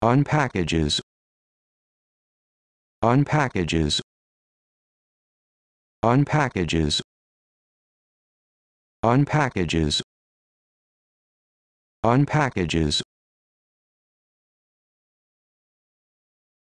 on packages on packages on packages on packages on packages